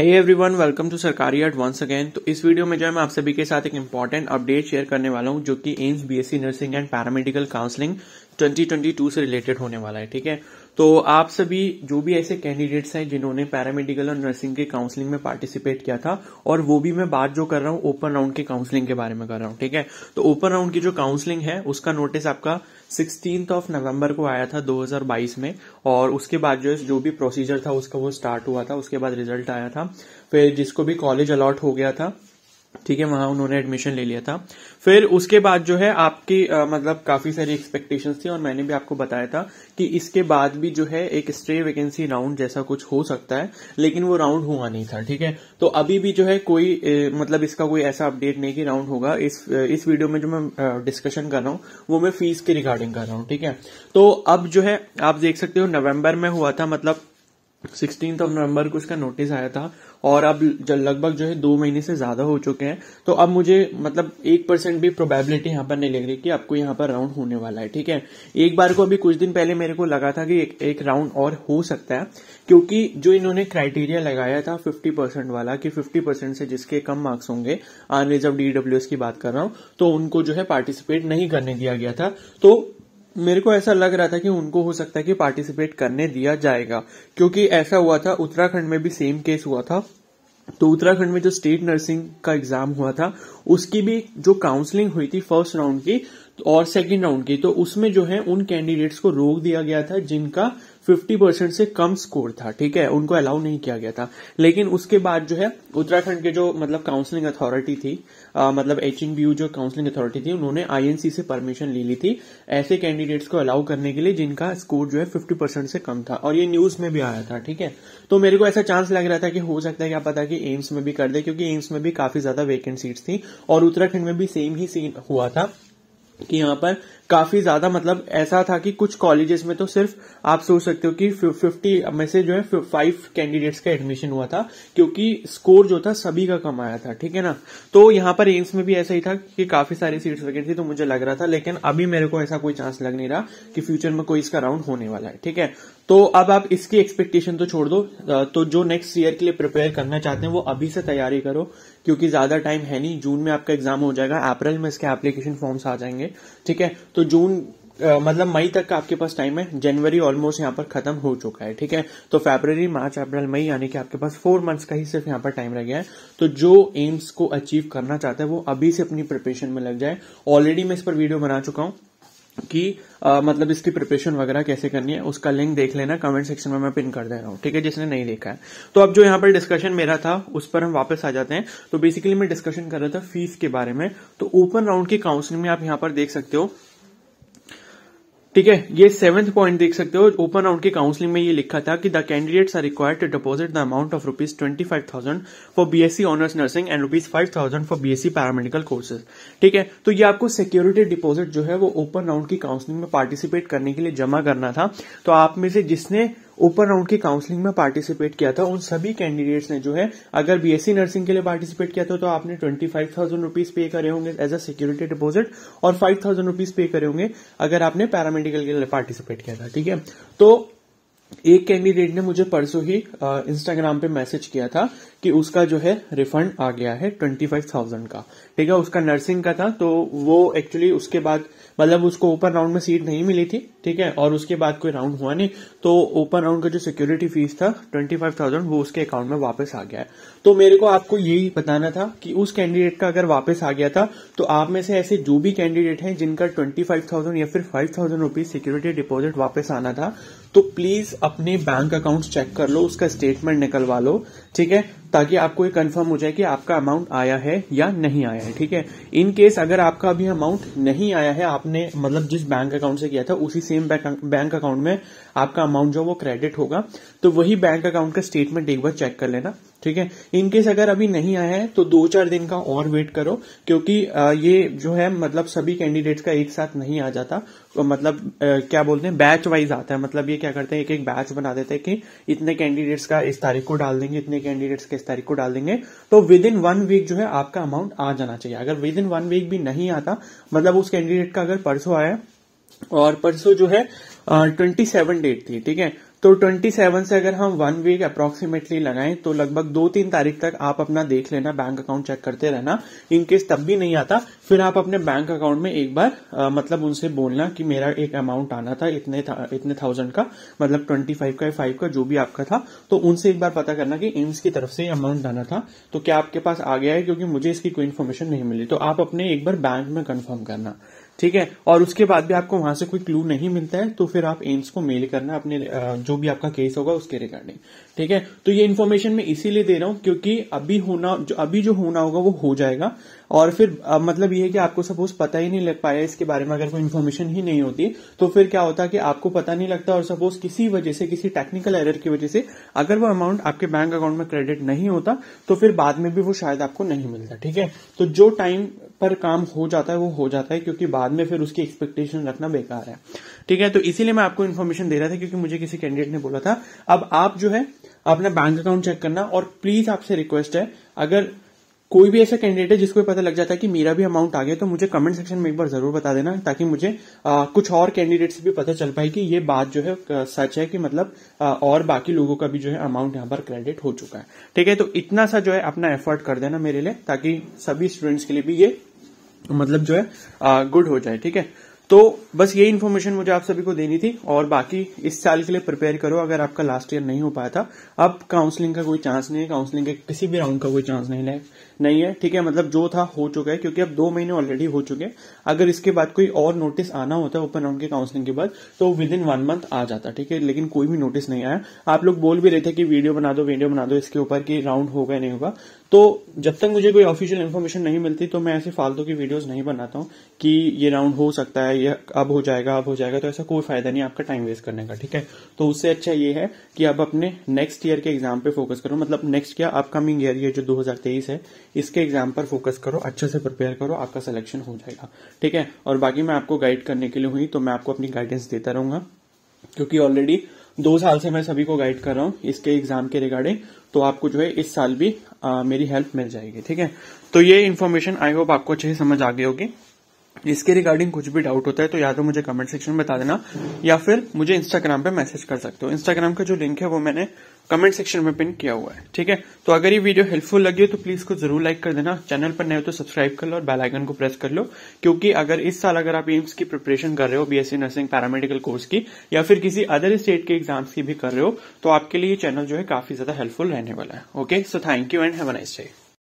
hey one welcome to Sarkari at once again तो इस video में जो है मैं आप सभी के साथ एक इम्पॉर्टेंट अपडेट शेयर करने वाला हूँ जो कि AIIMS BSc nursing and paramedical counselling 2022 से रिलेटेड होने वाला है ठीक है तो आप सभी जो भी ऐसे कैंडिडेट्स हैं जिन्होंने पैरामेडिकल और नर्सिंग के काउंसलिंग में पार्टिसिपेट किया था और वो भी मैं बात जो कर रहा हूँ ओपन राउंड के काउंसलिंग के बारे में कर रहा हूँ ठीक है तो ओपन राउंड की जो काउंसलिंग है उसका नोटिस आपका सिक्सटीन ऑफ नवंबर को आया था 2022 में और उसके बाद जो जो भी प्रोसीजर था उसका वो स्टार्ट हुआ था उसके बाद रिजल्ट आया था फिर जिसको भी कॉलेज अलॉट हो गया था ठीक है वहां उन्होंने एडमिशन ले लिया था फिर उसके बाद जो है आपकी आ, मतलब काफी सारी एक्सपेक्टेशन थी और मैंने भी आपको बताया था कि इसके बाद भी जो है एक स्ट्रे वैकेंसी राउंड जैसा कुछ हो सकता है लेकिन वो राउंड हुआ नहीं था ठीक है तो अभी भी जो है कोई ए, मतलब इसका कोई ऐसा अपडेट नहीं कि राउंड होगा इस इस वीडियो में जो मैं डिस्कशन कर रहा हूँ वो मैं फीस के रिगार्डिंग कर रहा हूँ ठीक है तो अब जो है आप देख सकते हो नवम्बर में हुआ था मतलब सिक्सटीन ऑफ नवंबर को इसका नोटिस आया था और अब लगभग जो है दो महीने से ज्यादा हो चुके हैं तो अब मुझे मतलब एक परसेंट भी प्रोबेबिलिटी यहाँ पर नहीं लग रही कि आपको यहाँ पर राउंड होने वाला है ठीक है एक बार को अभी कुछ दिन पहले मेरे को लगा था कि एक, एक राउंड और हो सकता है क्योंकि जो इन्होंने क्राइटेरिया लगाया था फिफ्टी परसेंट वाला कि फिफ्टी परसेंट से जिसके कम मार्क्स होंगे अनरिजर्व डीडब्ल्यूएस की बात कर रहा हूं तो उनको जो है पार्टिसिपेट नहीं करने दिया गया था तो मेरे को ऐसा लग रहा था कि उनको हो सकता है कि पार्टिसिपेट करने दिया जाएगा क्योंकि ऐसा हुआ था उत्तराखंड में भी सेम केस हुआ था तो उत्तराखंड में जो स्टेट नर्सिंग का एग्जाम हुआ था उसकी भी जो काउंसलिंग हुई थी फर्स्ट राउंड की और सेकंड राउंड की तो उसमें जो है उन कैंडिडेट्स को रोक दिया गया था जिनका 50 परसेंट से कम स्कोर था ठीक है उनको अलाउ नहीं किया गया था लेकिन उसके बाद जो है उत्तराखंड के जो मतलब काउंसलिंग अथॉरिटी थी आ, मतलब एच जो काउंसलिंग अथॉरिटी थी उन्होंने आईएनसी से परमिशन ले ली थी ऐसे कैंडिडेट्स को अलाउ करने के लिए जिनका स्कोर जो है फिफ्टी से कम था और ये न्यूज में भी आया था ठीक है तो मेरे को ऐसा चांस लग रहा था कि हो सकता है क्या पता कि एम्स में भी कर दे क्योंकि एम्स में भी काफी ज्यादा वेकेंट सीट थी और उत्तराखंड में भी सेम ही सीन हुआ था कि यहाँ पर काफी ज्यादा मतलब ऐसा था कि कुछ कॉलेजेस में तो सिर्फ आप सोच सकते हो कि फिफ्टी में से जो है फाइव कैंडिडेट्स का एडमिशन हुआ था क्योंकि स्कोर जो था सभी का कम आया था ठीक है ना तो यहाँ पर एम्स में भी ऐसा ही था कि काफी सारी सीट्स वगैरह थी तो मुझे लग रहा था लेकिन अभी मेरे को ऐसा कोई चांस लग नहीं रहा कि फ्यूचर में कोई इसका राउंड होने वाला है ठीक है तो अब आप इसकी एक्सपेक्टेशन तो छोड़ दो तो जो नेक्स्ट ईयर के लिए प्रिपेयर करना चाहते हैं वो अभी से तैयारी करो क्योंकि ज्यादा टाइम है नहीं जून में आपका एग्जाम हो जाएगा अप्रैल में इसके एप्लीकेशन फॉर्म्स आ जाएंगे ठीक है तो जून मतलब मई तक का आपके पास टाइम है जनवरी ऑलमोस्ट यहाँ पर खत्म हो चुका है ठीक है तो फेब्रवरी मार्च अप्रैल मई यानी कि आपके पास फोर मंथ्स का ही सिर्फ यहाँ पर टाइम रह गया है तो जो एम्स को अचीव करना चाहता है वो अभी से अपनी प्रिपरेशन में लग जाए ऑलरेडी मैं इस पर वीडियो बना चुका हूँ कि आ, मतलब इसकी प्रिपरेशन वगैरह कैसे करनी है उसका लिंक देख लेना कमेंट सेक्शन में मैं पिन कर दे रहा हूँ ठीक है जिसने नहीं देखा है तो अब जो यहाँ पर डिस्कशन मेरा था उस पर हम वापस आ जाते हैं तो बेसिकली मैं डिस्कशन कर रहा था फीस के बारे में तो ओपन राउंड की काउंसलिंग में आप यहाँ पर देख सकते हो ठीक है ये सेवेंथ पॉइंट देख सकते हो ओपन राउंड के काउंसलिंग में ये लिखा था कि the candidates are required to deposit the amount of rupees twenty five thousand for BSc honours nursing and rupees five thousand for BSc paramedical courses ठीक है तो ये आपको सिक्योरिटी डिपॉजिट जो है वो ओपन राउंड की काउंसलिंग में पार्टिसिपेट करने के लिए जमा करना था तो आप में से जिसने ओपन राउंड की काउंसलिंग में पार्टिसिपेट किया था उन सभी कैंडिडेट्स ने जो है अगर बीएससी नर्सिंग के लिए पार्टिसिपेट किया था तो आपने twenty five thousand rupees pay करे होंगे एज अ सिक्योरिटी डिपोजिट और फाइव थाउजेंड रुपीज पे करे होंगे अगर आपने पैरामेडिकल के लिए पार्टिसिपेट किया था ठीक है तो एक कैंडिडेट ने मुझे परसों ही इंस्टाग्राम पे मैसेज किया था कि उसका जो है रिफंड आ गया है ट्वेंटी फाइव थाउजेंड का ठीक है उसका नर्सिंग का था तो वो एक्चुअली उसके बाद मतलब उसको ओपन राउंड में सीट नहीं मिली थी ठीक है और उसके बाद कोई राउंड हुआ नहीं तो ओपन राउंड का जो सिक्योरिटी फीस था ट्वेंटी फाइव थाउजेंड वो उसके अकाउंट में वापस आ गया है तो मेरे को आपको यही बताना था कि उस कैंडिडेट का अगर वापस आ गया था तो आप में से ऐसे जो भी कैंडिडेट हैं जिनका ट्वेंटी फाइव थाउजेंड या फिर five thousand rupees security deposit वापस आना था तो प्लीज अपने बैंक अकाउंट चेक कर लो उसका स्टेटमेंट निकलवा लो ठीक है ताकि आपको ये कंफर्म हो जाए कि आपका अमाउंट आया है या नहीं आया है ठीक है इन केस अगर आपका अभी अमाउंट नहीं आया है आपने मतलब जिस बैंक अकाउंट से किया था उसी सेम बैंक अकाउंट में आपका अमाउंट जो वो क्रेडिट होगा तो वही बैंक अकाउंट का स्टेटमेंट एक बार चेक कर लेना ठीक है इनकेस अगर अभी नहीं आया है तो दो चार दिन का और वेट करो क्योंकि ये जो है मतलब सभी कैंडिडेट्स का एक साथ नहीं आ जाता तो मतलब क्या बोलते हैं बैच वाइज आता है मतलब ये क्या करते हैं एक एक बैच बना देते हैं कि इतने कैंडिडेट्स का इस तारीख को डाल देंगे इतने कैंडिडेट्स का इस तारीख को डाल देंगे तो विद इन वन वीक जो है आपका अमाउंट आ जाना चाहिए अगर विद इन वन वीक भी नहीं आता मतलब उस कैंडिडेट का अगर परसों आया और परसों जो है ट्वेंटी सेवन डेट थी ठीक है तो 27 से अगर हम वन वीक अप्रोक्सीमेटली लगाएं तो लगभग दो तीन तारीख तक आप अपना देख लेना बैंक अकाउंट चेक करते रहना इनकेस तब भी नहीं आता फिर आप अपने बैंक अकाउंट में एक बार आ, मतलब उनसे बोलना कि मेरा एक अमाउंट आना था इतने था, इतने थाउजेंड का मतलब ट्वेंटी फाइव का फाइव का जो भी आपका था तो उनसे एक बार पता करना कि एम्स की तरफ से अमाउंट आना था तो क्या आपके पास आ गया है क्योंकि मुझे इसकी कोई इन्फॉर्मेशन नहीं मिली तो आप अपने एक बार बैंक में कन्फर्म करना ठीक है और उसके बाद भी आपको वहां से कोई क्लू नहीं मिलता है तो फिर आप एम्स को मेल करना अपने जो भी आपका केस होगा उसके रिगार्डिंग ठीक है तो ये इन्फॉर्मेशन मैं इसीलिए दे रहा हूं क्योंकि अभी होना जो अभी जो होना होगा वो हो जाएगा और फिर आ, मतलब ये है कि आपको सपोज पता ही नहीं लग पाया इसके बारे में अगर कोई इन्फॉर्मेशन ही नहीं होती तो फिर क्या होता है कि आपको पता नहीं लगता और सपोज किसी वजह से किसी टेक्निकल एरर की वजह से अगर वो अमाउंट आपके बैंक अकाउंट में क्रेडिट नहीं होता तो फिर बाद में भी वो शायद आपको नहीं मिलता ठीक है तो जो टाइम पर काम हो जाता है वो हो जाता है क्योंकि बाद में फिर उसकी एक्सपेक्टेशन रखना बेकार है ठीक है तो इसीलिए मैं आपको इन्फॉर्मेशन दे रहा था क्योंकि मुझे किसी कैंडिडेट ने बोला था अब आप जो है अपना बैंक अकाउंट चेक करना और प्लीज आपसे रिक्वेस्ट है अगर कोई भी ऐसा कैंडिडेट है जिसको पता लग जाता है कि मेरा भी अमाउंट आ गया तो मुझे कमेंट सेक्शन में एक बार जरूर बता देना ताकि मुझे आ, कुछ और कैंडिडेट से भी पता चल पाए कि ये बात जो है सच है कि मतलब आ, और बाकी लोगों का भी जो है अमाउंट यहां पर क्रेडिट हो चुका है ठीक है तो इतना सा जो है अपना एफर्ट कर देना मेरे लिए ताकि सभी स्टूडेंट्स के लिए भी ये मतलब जो है गुड हो जाए ठीक है तो बस ये इन्फॉर्मेशन मुझे आप सभी को देनी थी और बाकी इस साल के लिए प्रिपेयर करो अगर आपका लास्ट ईयर नहीं हो पाया था अब काउंसलिंग का कोई चांस नहीं है काउंसलिंग के किसी भी राउंड का कोई चांस नहीं है नहीं है ठीक है मतलब जो था हो चुका है क्योंकि अब दो महीने ऑलरेडी हो चुके हैं अगर इसके बाद कोई और नोटिस आना होता है ओपन राउंड के काउंसलिंग के बाद तो विद इन वन मंथ आ जाता ठीक है लेकिन कोई भी नोटिस नहीं आया आप लोग बोल भी रहे थे कि वीडियो बना दो वीडियो बना दो इसके ऊपर कि राउंड होगा नहीं होगा तो जब तक मुझे कोई ऑफिशियल इन्फॉर्मेशन नहीं मिलती तो मैं ऐसे फालतू की वीडियोस नहीं बनाता हूँ कि ये राउंड हो सकता है ये अब हो जाएगा अब हो जाएगा तो ऐसा कोई फायदा नहीं आपका टाइम वेस्ट करने का ठीक है तो उससे अच्छा ये है कि आप अपने नेक्स्ट ईयर के एग्जाम पे फोकस करो मतलब नेक्स्ट क्या अपकमिंग ईयर ये जो दो है इसके एग्जाम पर फोकस करो अच्छे से प्रिपेयर करो आपका सिलेक्शन हो जाएगा ठीक है और बाकी मैं आपको गाइड करने के लिए हुई तो मैं आपको अपनी गाइडेंस देता रहूंगा क्योंकि ऑलरेडी दो साल से मैं सभी को गाइड कर रहा हूँ इसके एग्जाम के रिगार्डिंग तो आपको जो है इस साल भी आ, मेरी हेल्प मिल जाएगी ठीक है तो ये इन्फॉर्मेशन आई होप आपको अच्छे से समझ आ गई होगी इसके रिगार्डिंग कुछ भी डाउट होता है तो या तो मुझे कमेंट सेक्शन में बता देना या फिर मुझे इंस्टाग्राम पे मैसेज कर सकते हो इंस्टाग्राम का जो लिंक है वो मैंने कमेंट सेक्शन में पिन किया हुआ है ठीक है तो अगर ये वीडियो हेल्पफुल लगी हो तो प्लीज को जरूर लाइक कर देना चैनल पर नए हो तो सब्सक्राइब कर लो और बेलाइकन को प्रेस कर लो क्योंकि अगर इस साल अगर आप एम्स की प्रिपरेशन कर रहे हो बीएससी नर्सिंग पैरामेडिकल कोर्स की या फिर किसी अदर स्टेट के एग्जाम्स की भी कर रहे हो तो आपके लिए चैनल जो है काफी ज्यादा हेल्पफुल रहने वाला है okay so thank you and have nice day